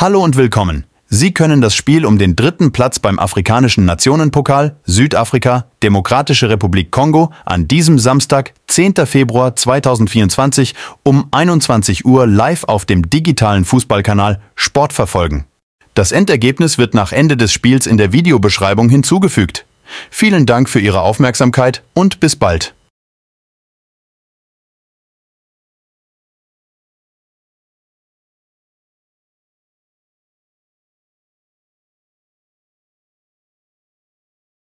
Hallo und willkommen. Sie können das Spiel um den dritten Platz beim Afrikanischen Nationenpokal Südafrika Demokratische Republik Kongo an diesem Samstag, 10. Februar 2024 um 21 Uhr live auf dem digitalen Fußballkanal Sport verfolgen. Das Endergebnis wird nach Ende des Spiels in der Videobeschreibung hinzugefügt. Vielen Dank für Ihre Aufmerksamkeit und bis bald.